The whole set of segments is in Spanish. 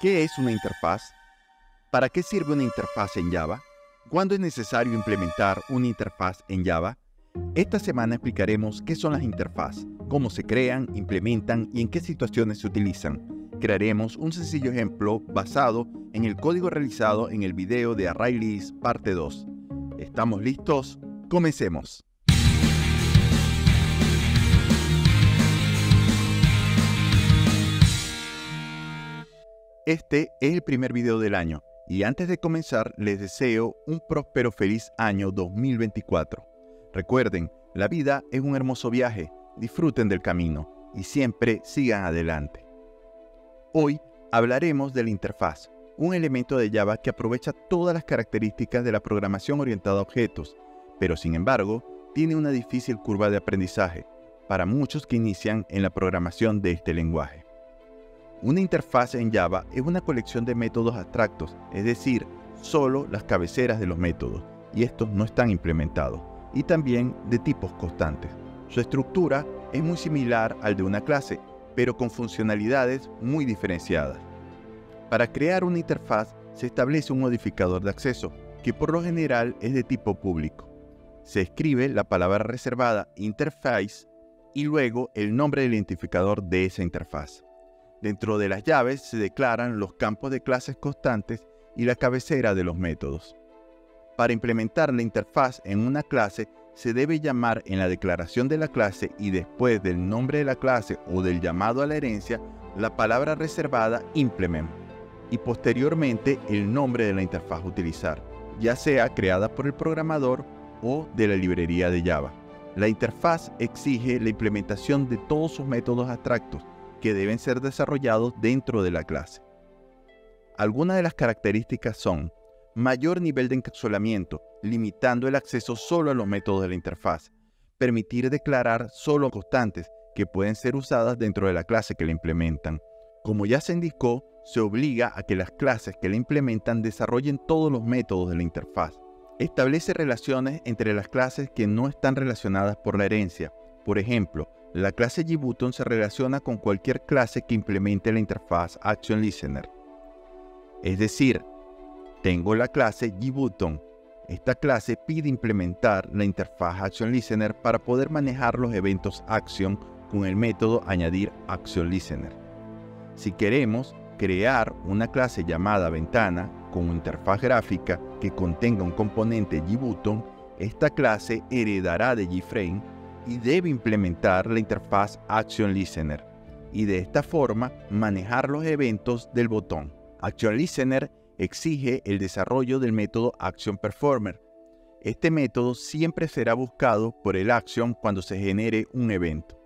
¿Qué es una interfaz? ¿Para qué sirve una interfaz en Java? ¿Cuándo es necesario implementar una interfaz en Java? Esta semana explicaremos qué son las interfaces, cómo se crean, implementan y en qué situaciones se utilizan. Crearemos un sencillo ejemplo basado en el código realizado en el video de ArrayList parte 2. ¿Estamos listos? Comencemos. Este es el primer video del año y antes de comenzar les deseo un próspero feliz año 2024. Recuerden, la vida es un hermoso viaje, disfruten del camino y siempre sigan adelante. Hoy hablaremos de la interfaz, un elemento de Java que aprovecha todas las características de la programación orientada a objetos, pero sin embargo tiene una difícil curva de aprendizaje para muchos que inician en la programación de este lenguaje. Una interfaz en Java es una colección de métodos abstractos, es decir, solo las cabeceras de los métodos, y estos no están implementados, y también de tipos constantes. Su estructura es muy similar al de una clase, pero con funcionalidades muy diferenciadas. Para crear una interfaz se establece un modificador de acceso, que por lo general es de tipo público. Se escribe la palabra reservada interface y luego el nombre del identificador de esa interfaz. Dentro de las llaves se declaran los campos de clases constantes y la cabecera de los métodos. Para implementar la interfaz en una clase, se debe llamar en la declaración de la clase y después del nombre de la clase o del llamado a la herencia la palabra reservada implement y posteriormente el nombre de la interfaz a utilizar, ya sea creada por el programador o de la librería de Java. La interfaz exige la implementación de todos sus métodos abstractos, que deben ser desarrollados dentro de la clase. Algunas de las características son mayor nivel de encapsulamiento, limitando el acceso solo a los métodos de la interfaz, permitir declarar solo constantes que pueden ser usadas dentro de la clase que la implementan. Como ya se indicó, se obliga a que las clases que la implementan desarrollen todos los métodos de la interfaz. Establece relaciones entre las clases que no están relacionadas por la herencia. Por ejemplo, la clase gbutton se relaciona con cualquier clase que implemente la interfaz ActionListener, Es decir, tengo la clase gbutton. Esta clase pide implementar la interfaz ActionListener para poder manejar los eventos Action con el método añadir ActionListener. Si queremos crear una clase llamada ventana con interfaz gráfica que contenga un componente gbutton, esta clase heredará de gframe y debe implementar la interfaz ActionListener y de esta forma manejar los eventos del botón. ActionListener exige el desarrollo del método Action Este método siempre será buscado por el Action cuando se genere un evento.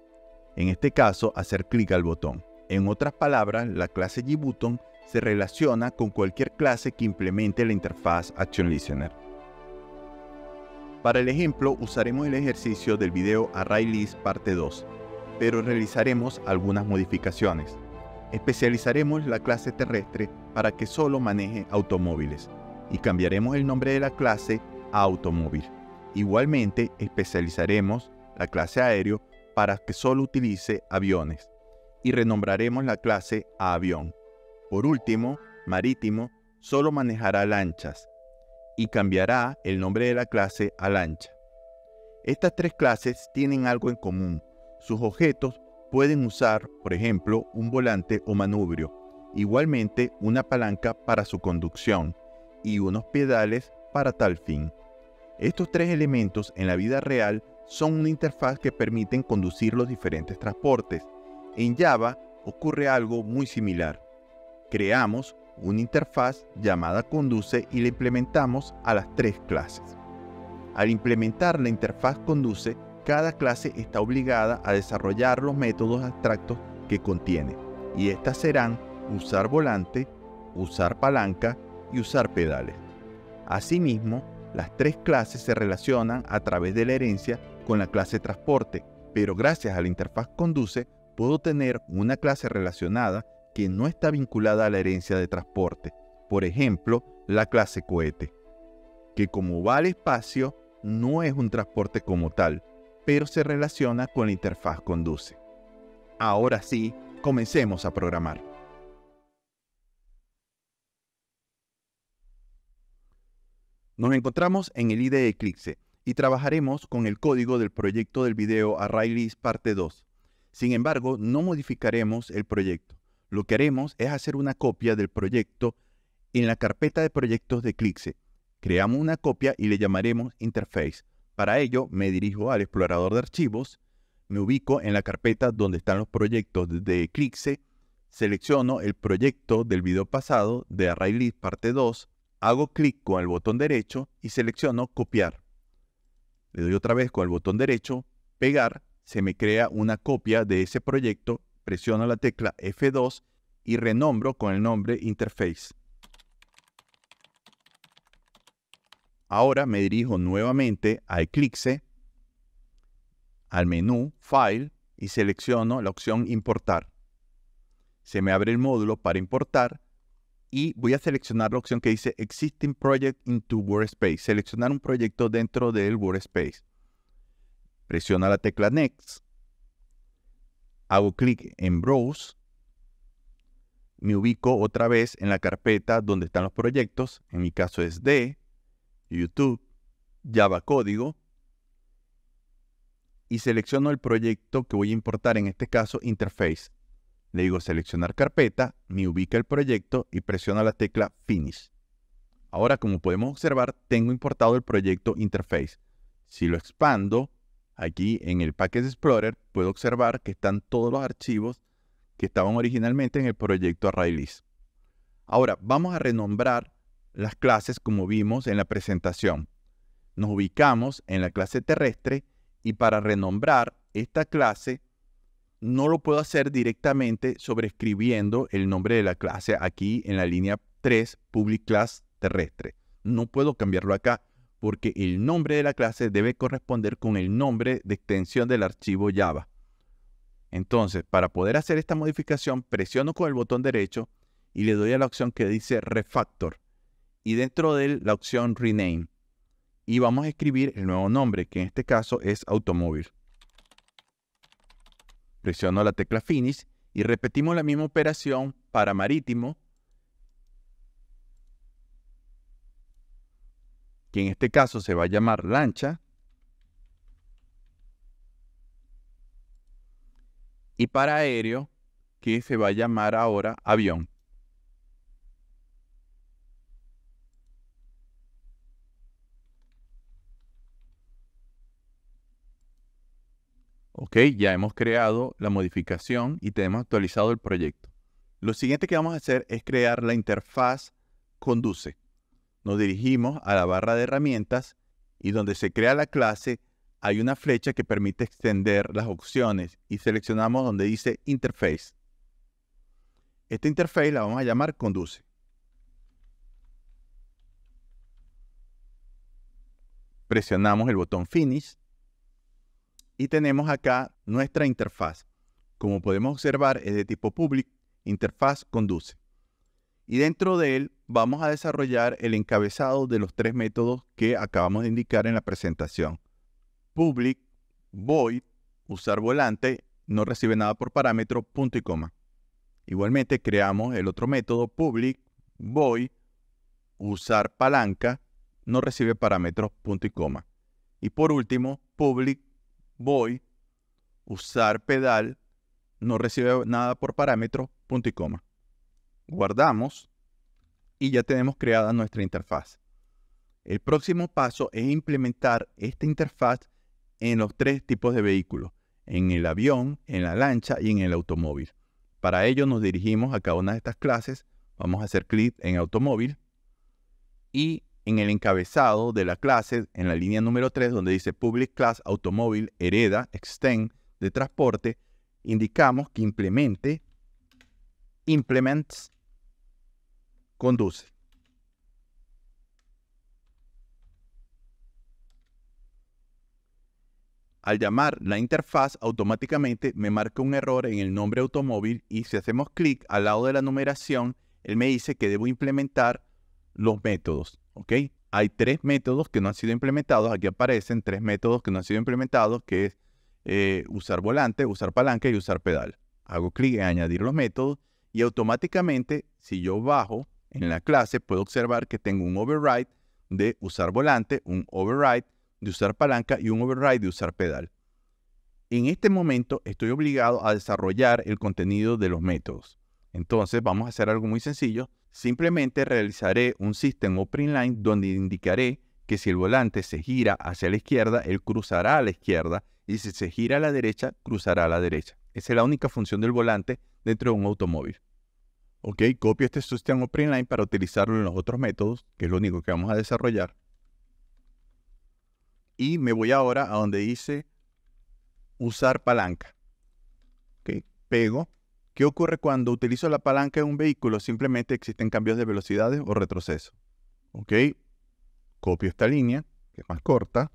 En este caso, hacer clic al botón. En otras palabras, la clase GButton se relaciona con cualquier clase que implemente la interfaz ActionListener. Para el ejemplo usaremos el ejercicio del video ArrayList parte 2, pero realizaremos algunas modificaciones. Especializaremos la clase terrestre para que solo maneje automóviles y cambiaremos el nombre de la clase a automóvil. Igualmente especializaremos la clase aéreo para que solo utilice aviones y renombraremos la clase a avión. Por último, marítimo solo manejará lanchas y cambiará el nombre de la clase a lancha. Estas tres clases tienen algo en común. Sus objetos pueden usar, por ejemplo, un volante o manubrio, igualmente una palanca para su conducción y unos pedales para tal fin. Estos tres elementos en la vida real son una interfaz que permiten conducir los diferentes transportes. En Java ocurre algo muy similar. Creamos una interfaz llamada Conduce y la implementamos a las tres clases. Al implementar la interfaz Conduce, cada clase está obligada a desarrollar los métodos abstractos que contiene, y estas serán usar volante, usar palanca y usar pedales. Asimismo, las tres clases se relacionan a través de la herencia con la clase transporte, pero gracias a la interfaz conduce puedo tener una clase relacionada que no está vinculada a la herencia de transporte, por ejemplo, la clase cohete, que como va al espacio, no es un transporte como tal, pero se relaciona con la interfaz conduce. Ahora sí, comencemos a programar. Nos encontramos en el IDE Eclipse y trabajaremos con el código del proyecto del video ArrayList parte 2. Sin embargo, no modificaremos el proyecto. Lo que haremos es hacer una copia del proyecto en la carpeta de proyectos de Eclipse. Creamos una copia y le llamaremos interface. Para ello me dirijo al explorador de archivos, me ubico en la carpeta donde están los proyectos de Eclipse. selecciono el proyecto del video pasado de ArrayList parte 2, hago clic con el botón derecho y selecciono copiar. Le doy otra vez con el botón derecho, pegar, se me crea una copia de ese proyecto presiono la tecla F2 y renombro con el nombre Interface. Ahora me dirijo nuevamente a Eclipse, al menú File y selecciono la opción Importar. Se me abre el módulo para importar y voy a seleccionar la opción que dice Existing Project into Workspace, seleccionar un proyecto dentro del Workspace. Presiono la tecla Next hago clic en Browse, me ubico otra vez en la carpeta donde están los proyectos, en mi caso es D, YouTube, Java Código, y selecciono el proyecto que voy a importar, en este caso Interface. Le digo seleccionar carpeta, me ubica el proyecto y presiona la tecla Finish. Ahora, como podemos observar, tengo importado el proyecto Interface. Si lo expando, Aquí en el Package Explorer puedo observar que están todos los archivos que estaban originalmente en el proyecto ArrayList. Ahora, vamos a renombrar las clases como vimos en la presentación. Nos ubicamos en la clase terrestre y para renombrar esta clase no lo puedo hacer directamente sobreescribiendo el nombre de la clase aquí en la línea 3, Public Class Terrestre. No puedo cambiarlo acá, porque el nombre de la clase debe corresponder con el nombre de extensión del archivo Java. Entonces, para poder hacer esta modificación, presiono con el botón derecho y le doy a la opción que dice Refactor y dentro de él la opción Rename. Y vamos a escribir el nuevo nombre, que en este caso es automóvil. Presiono la tecla Finish y repetimos la misma operación para marítimo, que en este caso se va a llamar lancha, y para aéreo, que se va a llamar ahora avión. Ok, ya hemos creado la modificación y tenemos actualizado el proyecto. Lo siguiente que vamos a hacer es crear la interfaz conduce nos dirigimos a la barra de herramientas y donde se crea la clase hay una flecha que permite extender las opciones y seleccionamos donde dice Interface. Esta interface la vamos a llamar Conduce. Presionamos el botón Finish y tenemos acá nuestra interfaz. Como podemos observar es de tipo Public, Interfaz Conduce. Y dentro de él vamos a desarrollar el encabezado de los tres métodos que acabamos de indicar en la presentación. Public, void, usar volante, no recibe nada por parámetro, punto y coma. Igualmente creamos el otro método, public, void, usar palanca, no recibe parámetros, punto y coma. Y por último, public, void, usar pedal, no recibe nada por parámetro, punto y coma. Guardamos y ya tenemos creada nuestra interfaz. El próximo paso es implementar esta interfaz en los tres tipos de vehículos, en el avión, en la lancha y en el automóvil. Para ello nos dirigimos a cada una de estas clases, vamos a hacer clic en automóvil y en el encabezado de la clase, en la línea número 3, donde dice Public Class Automóvil Hereda Extend de Transporte, indicamos que implemente Implements conduce. Al llamar la interfaz, automáticamente me marca un error en el nombre automóvil y si hacemos clic al lado de la numeración, él me dice que debo implementar los métodos. ¿ok? Hay tres métodos que no han sido implementados. Aquí aparecen tres métodos que no han sido implementados, que es eh, usar volante, usar palanca y usar pedal. Hago clic en añadir los métodos y automáticamente, si yo bajo en la clase puedo observar que tengo un override de usar volante, un override de usar palanca y un override de usar pedal. En este momento estoy obligado a desarrollar el contenido de los métodos. Entonces vamos a hacer algo muy sencillo. Simplemente realizaré un system o Line donde indicaré que si el volante se gira hacia la izquierda, él cruzará a la izquierda y si se gira a la derecha, cruzará a la derecha. Esa es la única función del volante dentro de un automóvil ok, copio este Open line para utilizarlo en los otros métodos, que es lo único que vamos a desarrollar. Y me voy ahora a donde dice usar palanca. Ok, pego. ¿Qué ocurre cuando utilizo la palanca en un vehículo? Simplemente existen cambios de velocidades o retroceso. Ok, copio esta línea, que es más corta,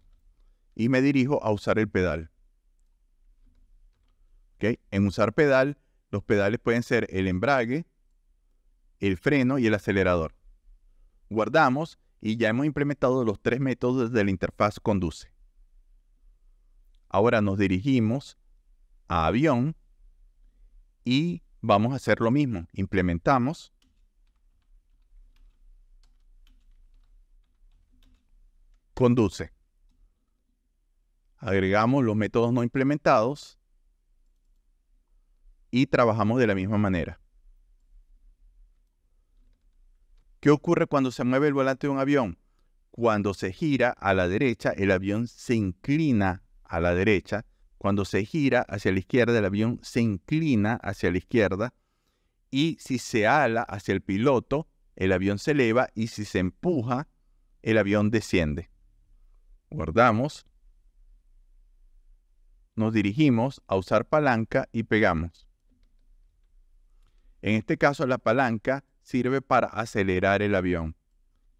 y me dirijo a usar el pedal. Ok, En usar pedal, los pedales pueden ser el embrague, el freno y el acelerador. Guardamos y ya hemos implementado los tres métodos de la interfaz conduce. Ahora nos dirigimos a avión y vamos a hacer lo mismo. Implementamos conduce. Agregamos los métodos no implementados y trabajamos de la misma manera. ¿Qué ocurre cuando se mueve el volante de un avión? Cuando se gira a la derecha, el avión se inclina a la derecha. Cuando se gira hacia la izquierda, el avión se inclina hacia la izquierda. Y si se ala hacia el piloto, el avión se eleva y si se empuja, el avión desciende. Guardamos. Nos dirigimos a usar palanca y pegamos. En este caso la palanca sirve para acelerar el avión.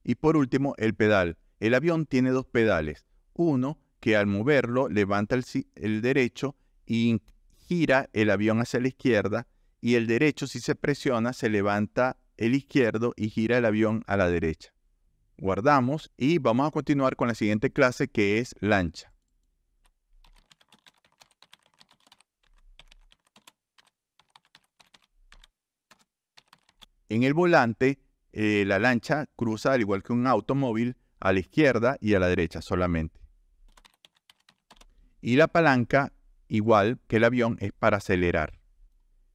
Y por último, el pedal. El avión tiene dos pedales. Uno que al moverlo levanta el, derecho y gira el avión hacia la izquierda y el derecho si se presiona se levanta el izquierdo y gira el avión a la derecha. Guardamos y vamos a continuar con la siguiente clase que es lancha. En el volante, eh, la lancha cruza, al igual que un automóvil, a la izquierda y a la derecha solamente. Y la palanca, igual que el avión, es para acelerar.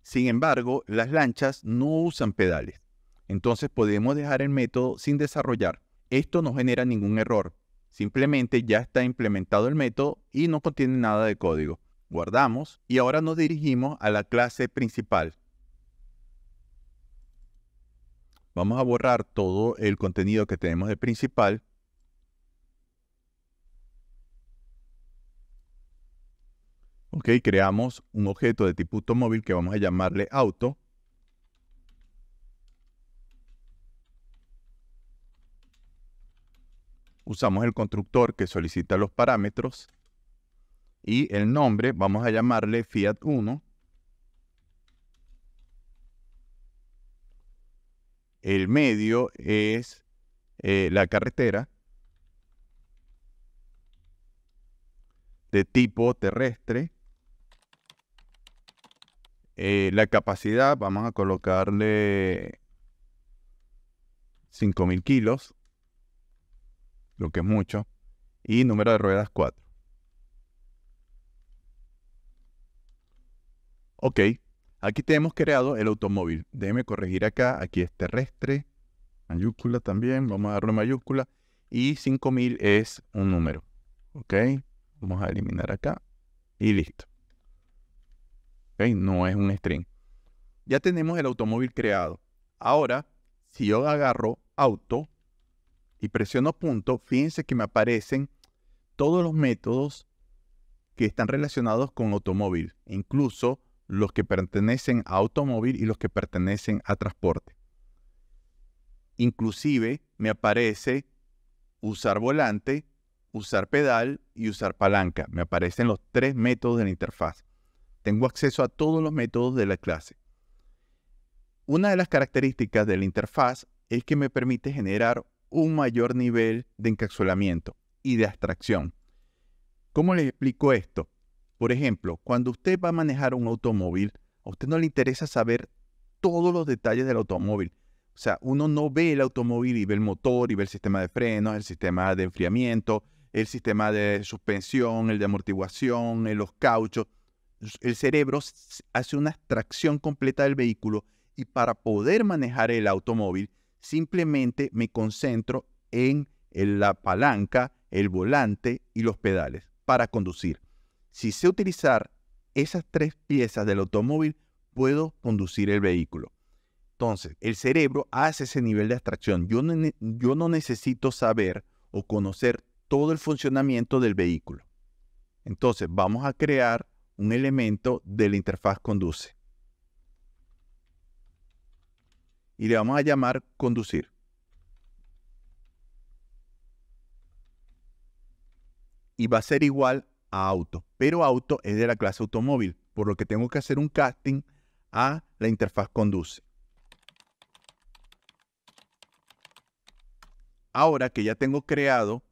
Sin embargo, las lanchas no usan pedales. Entonces podemos dejar el método sin desarrollar. Esto no genera ningún error. Simplemente ya está implementado el método y no contiene nada de código. Guardamos y ahora nos dirigimos a la clase principal, Vamos a borrar todo el contenido que tenemos de principal. Ok, creamos un objeto de tipo automóvil que vamos a llamarle auto. Usamos el constructor que solicita los parámetros y el nombre vamos a llamarle Fiat 1. El medio es eh, la carretera de tipo terrestre. Eh, la capacidad, vamos a colocarle 5.000 kilos, lo que es mucho, y número de ruedas 4. Ok, Aquí tenemos creado el automóvil. Déjeme corregir acá. Aquí es terrestre. Mayúscula también. Vamos a darle mayúscula. Y 5000 es un número. ¿Ok? Vamos a eliminar acá. Y listo. ¿Ok? No es un string. Ya tenemos el automóvil creado. Ahora, si yo agarro auto y presiono punto, fíjense que me aparecen todos los métodos que están relacionados con automóvil. Incluso los que pertenecen a automóvil y los que pertenecen a transporte. Inclusive me aparece usar volante, usar pedal y usar palanca. Me aparecen los tres métodos de la interfaz. Tengo acceso a todos los métodos de la clase. Una de las características de la interfaz es que me permite generar un mayor nivel de encapsulamiento y de abstracción. ¿Cómo les explico esto? Por ejemplo, cuando usted va a manejar un automóvil, a usted no le interesa saber todos los detalles del automóvil. O sea, uno no ve el automóvil y ve el motor y ve el sistema de frenos, el sistema de enfriamiento, el sistema de suspensión, el de amortiguación, eh, los cauchos. El cerebro hace una extracción completa del vehículo y para poder manejar el automóvil simplemente me concentro en la palanca, el volante y los pedales para conducir si sé utilizar esas tres piezas del automóvil, puedo conducir el vehículo. Entonces, el cerebro hace ese nivel de abstracción. Yo no, necesito saber o conocer todo el funcionamiento del vehículo. Entonces, vamos a crear un elemento de la interfaz conduce. Y le vamos a llamar conducir. Y va a ser igual a pero auto es de la clase automóvil, por lo que tengo que hacer un casting a la interfaz conduce. Ahora que ya tengo creado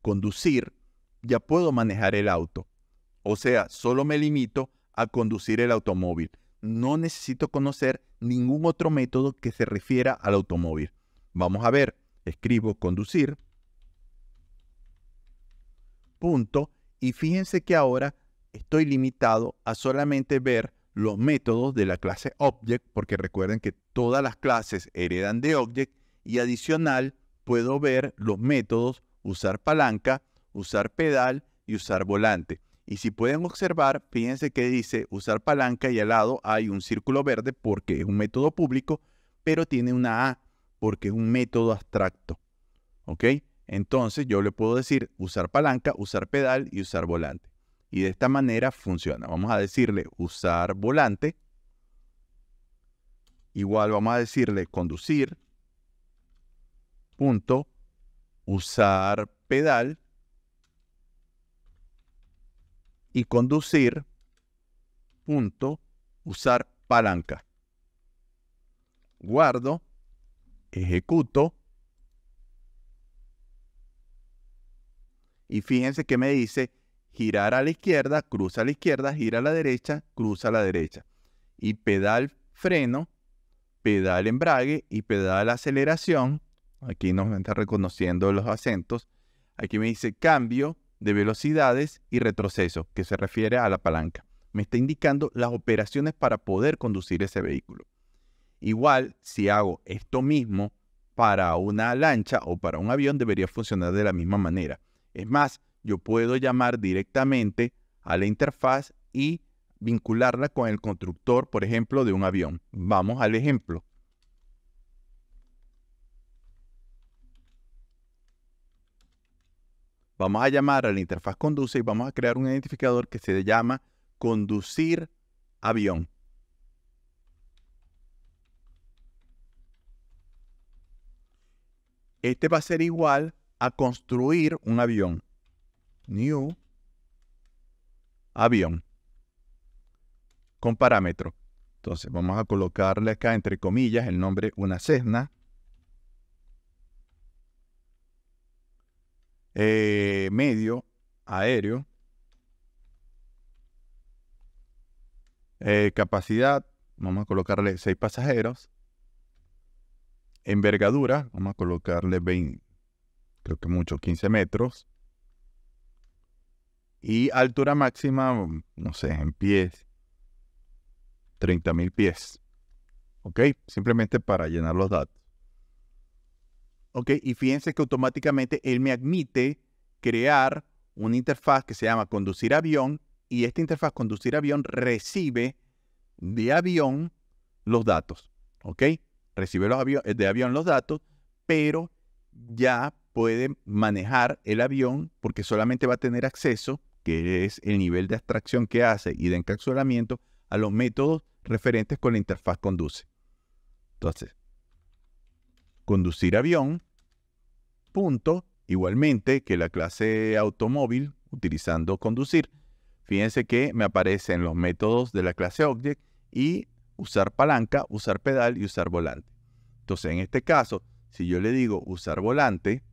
conducir, ya puedo manejar el auto. O sea, solo me limito a conducir el automóvil. No necesito conocer ningún otro método que se refiera al automóvil. Vamos a ver, escribo conducir. Punto y fíjense que ahora estoy limitado a solamente ver los métodos de la clase Object, porque recuerden que todas las clases heredan de Object, y adicional puedo ver los métodos usar palanca, usar pedal y usar volante. Y si pueden observar, fíjense que dice usar palanca y al lado hay un círculo verde porque es un método público, pero tiene una A porque es un método abstracto. ¿Ok? Entonces yo le puedo decir usar palanca, usar pedal y usar volante. Y de esta manera funciona. Vamos a decirle usar volante. Igual vamos a decirle conducir. Punto. Usar pedal. Y conducir. Punto. Usar palanca. Guardo. Ejecuto Y fíjense que me dice, girar a la izquierda, cruza a la izquierda, gira a la derecha, cruza a la derecha. Y pedal freno, pedal embrague y pedal aceleración. Aquí nos está reconociendo los acentos. Aquí me dice cambio de velocidades y retroceso, que se refiere a la palanca. Me está indicando las operaciones para poder conducir ese vehículo. Igual, si hago esto mismo para una lancha o para un avión, debería funcionar de la misma manera. Es más, yo puedo llamar directamente a la interfaz y vincularla con el constructor, por ejemplo, de un avión. Vamos al ejemplo. Vamos a llamar a la interfaz conduce y vamos a crear un identificador que se llama conducir avión. Este va a ser igual a construir un avión. New avión. Con parámetro. Entonces vamos a colocarle acá entre comillas el nombre una Cessna. Eh, medio aéreo. Eh, capacidad, vamos a colocarle 6 pasajeros. Envergadura, vamos a colocarle 20, creo que mucho, 15 metros. Y altura máxima, no sé, en pies, 30.000 pies. ¿Ok? Simplemente para llenar los datos. ¿Ok? Y fíjense que automáticamente él me admite crear una interfaz que se llama conducir avión y esta interfaz conducir avión recibe de avión los datos. ¿Ok? Recibe de avión los datos, pero ya puede manejar el avión porque solamente va a tener acceso, que es el nivel de abstracción que hace y de encapsulamiento, a los métodos referentes con la interfaz conduce. Entonces, conducir avión, punto, igualmente que la clase automóvil, utilizando conducir. Fíjense que me aparecen los métodos de la clase object y usar palanca, usar pedal y usar volante. Entonces, en este caso, si yo le digo usar volante,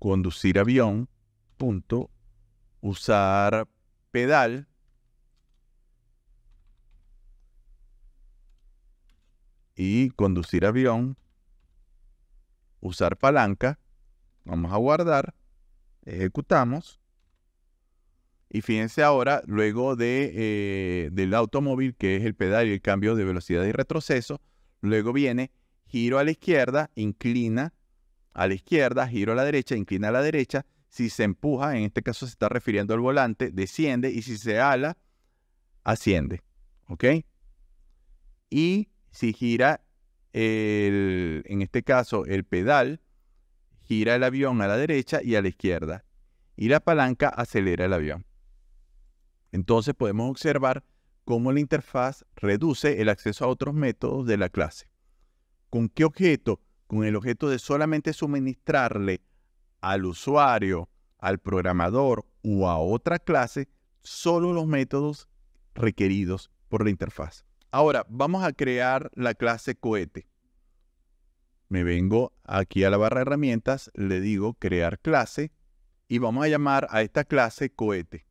conducir avión, punto, usar pedal, y conducir avión, usar palanca, vamos a guardar, ejecutamos, y fíjense ahora, luego de, eh, del automóvil, que es el pedal y el cambio de velocidad y retroceso, luego viene giro a la izquierda, inclina, a la izquierda, giro a la derecha, inclina a la derecha. Si se empuja, en este caso se está refiriendo al volante, desciende y si se ala, asciende. ¿Ok? Y si gira, en este caso, el pedal, gira el avión a la derecha y a la izquierda. Y la palanca acelera el avión. Entonces podemos observar cómo la interfaz reduce el acceso a otros métodos de la clase. ¿Con qué objeto? con el objeto de solamente suministrarle al usuario, al programador o a otra clase solo los métodos requeridos por la interfaz. Ahora, vamos a crear la clase cohete. Me vengo aquí a la barra de herramientas, le digo crear clase y vamos a llamar a esta clase cohete.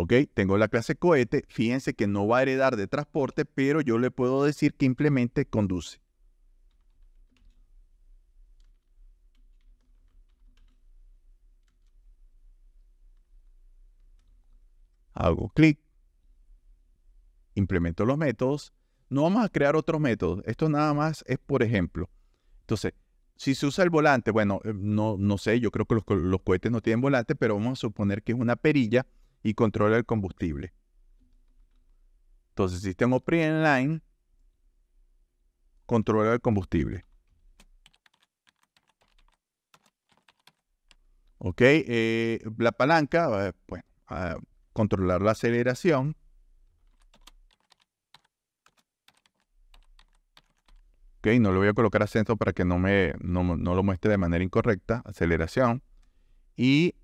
Ok, tengo la clase cohete, fíjense que no va a heredar de transporte, pero yo le puedo decir que implemente conduce. Hago clic, implemento los métodos. No vamos a crear otros métodos, esto nada más es por ejemplo. Entonces, si se usa el volante, bueno, eh, no, no sé, yo creo que los cohetes no tienen volante, pero vamos a suponer que es una perilla y controla el combustible. Entonces, sistema pre-inline controla el combustible. Ok, eh, la palanca, eh, pues, controlar la aceleración. Ok, no le voy a colocar acento para que no, me, no lo muestre de manera incorrecta. Aceleración. Y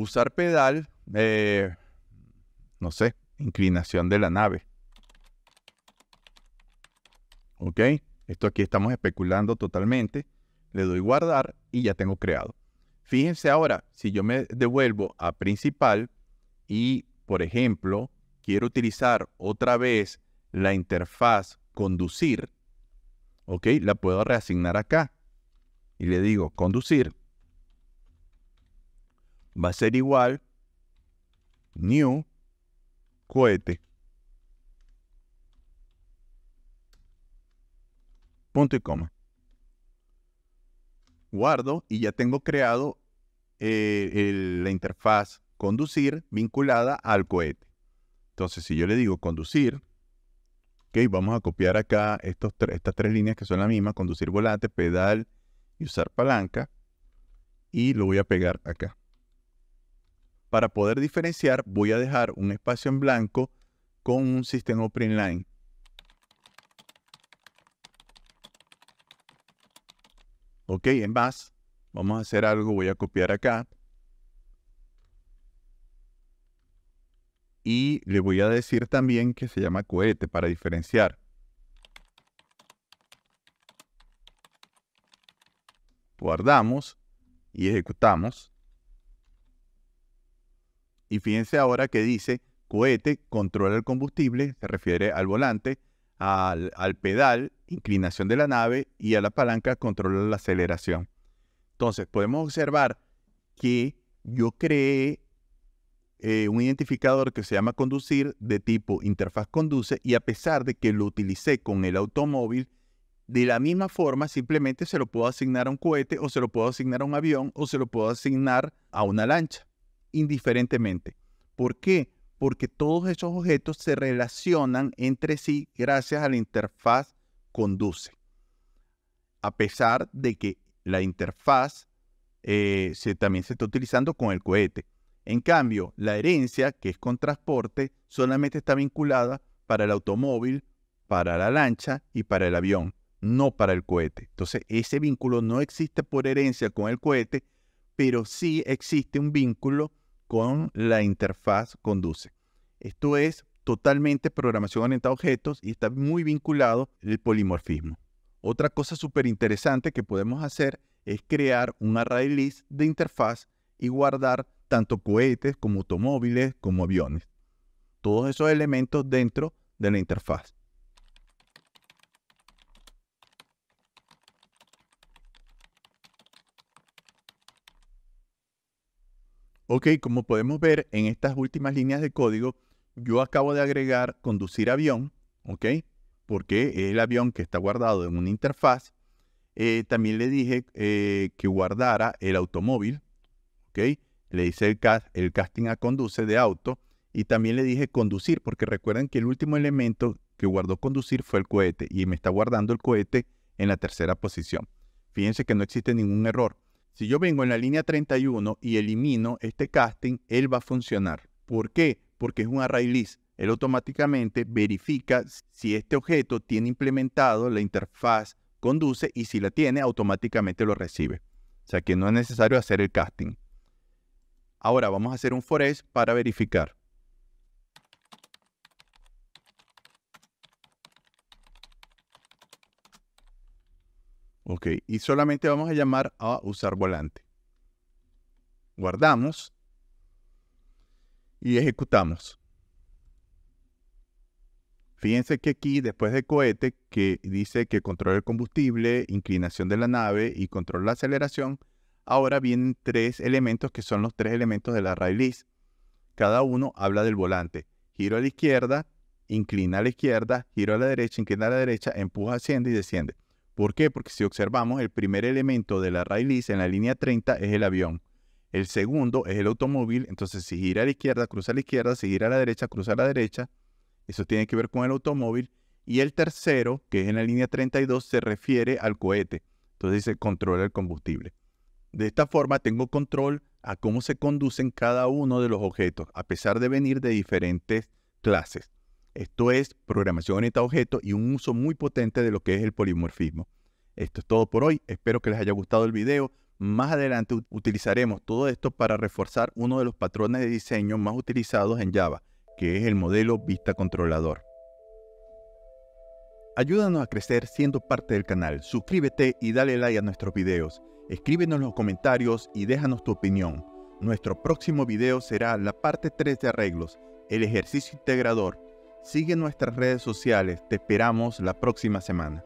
usar pedal, eh, no sé, inclinación de la nave. ¿Ok? Esto aquí estamos especulando totalmente. Le doy guardar y ya tengo creado. Fíjense ahora, si yo me devuelvo a principal y, por ejemplo, quiero utilizar otra vez la interfaz conducir, ¿ok? La puedo reasignar acá y le digo conducir va a ser igual new cohete. Punto y coma. Guardo y ya tengo creado eh, la interfaz conducir vinculada al cohete. Entonces, si yo le digo conducir, ok, vamos a copiar acá estos estas tres líneas que son las mismas, conducir volante, pedal y usar palanca, y lo voy a pegar acá. Para poder diferenciar, voy a dejar un espacio en blanco con un sistema print line. Ok, en más, vamos a hacer algo, voy a copiar acá. Y le voy a decir también que se llama cohete para diferenciar. Guardamos y ejecutamos. Y fíjense ahora que dice cohete, controla el combustible, se refiere al volante, al, pedal, inclinación de la nave y a la palanca, controla la aceleración. Entonces, podemos observar que yo creé eh, un identificador que se llama conducir de tipo interfaz conduce y a pesar de que lo utilicé con el automóvil, de la misma forma, simplemente se lo puedo asignar a un cohete o se lo puedo asignar a un avión o se lo puedo asignar a una lancha indiferentemente. ¿Por qué? Porque todos esos objetos se relacionan entre sí gracias a la interfaz conduce. A pesar de que la interfaz eh, también se está utilizando con el cohete. En cambio, la herencia, que es con transporte, solamente está vinculada para el automóvil, para la lancha y para el avión, no para el cohete. Entonces, ese vínculo no existe por herencia con el cohete, pero sí existe un vínculo con la interfaz conduce. Esto es totalmente programación orientada a objetos y está muy vinculado el polimorfismo. Otra cosa súper interesante que podemos hacer es crear un array list de interfaz y guardar tanto cohetes como automóviles como aviones. Todos esos elementos dentro de la interfaz. Ok, como podemos ver en estas últimas líneas de código, yo acabo de agregar conducir avión, ok, porque es el avión que está guardado en una interfaz. Eh, también le dije eh, que guardara el automóvil, ok, le hice el, el casting a conduce de auto y también le dije conducir, porque recuerden que el último elemento que guardó conducir fue el cohete y me está guardando el cohete en la tercera posición. Fíjense que no existe ningún error. Si yo vengo en la línea 31 y elimino este casting, él va a funcionar. ¿Por qué? Porque es un ArrayList. list. Él automáticamente verifica si este objeto tiene implementado la interfaz conduce y si la tiene, automáticamente lo recibe. O sea que no es necesario hacer el casting. Ahora vamos a hacer un Forest para verificar. Ok, y solamente vamos a llamar a usar volante. Guardamos y ejecutamos. Fíjense que aquí, después de cohete, que dice que controla el combustible, inclinación de la nave y controla la aceleración, ahora vienen tres elementos que son los tres elementos de la railis. Cada uno habla del volante. Giro a la izquierda, inclina a la izquierda, giro a la derecha, inclina a la derecha, empuja, asciende y desciende. ¿Por qué? Porque si observamos, el primer elemento de la raíz en la línea 30 es el avión. El segundo es el automóvil. Entonces, si gira a la izquierda, cruza a la izquierda. Si gira a la derecha, cruza a la derecha. Eso tiene que ver con el automóvil. Y el tercero, que es en la línea 32, se refiere al cohete. Entonces dice controla el combustible. De esta forma tengo control a cómo se conducen cada uno de los objetos, a pesar de venir de diferentes clases. Esto es programación en a objeto y un uso muy potente de lo que es el polimorfismo. Esto es todo por hoy. Espero que les haya gustado el video. Más adelante utilizaremos todo esto para reforzar uno de los patrones de diseño más utilizados en Java, que es el modelo vista controlador. Ayúdanos a crecer siendo parte del canal. Suscríbete y dale like a nuestros videos. Escríbenos en los comentarios y déjanos tu opinión. Nuestro próximo video será la parte 3 de arreglos, el ejercicio integrador Sigue nuestras redes sociales. Te esperamos la próxima semana.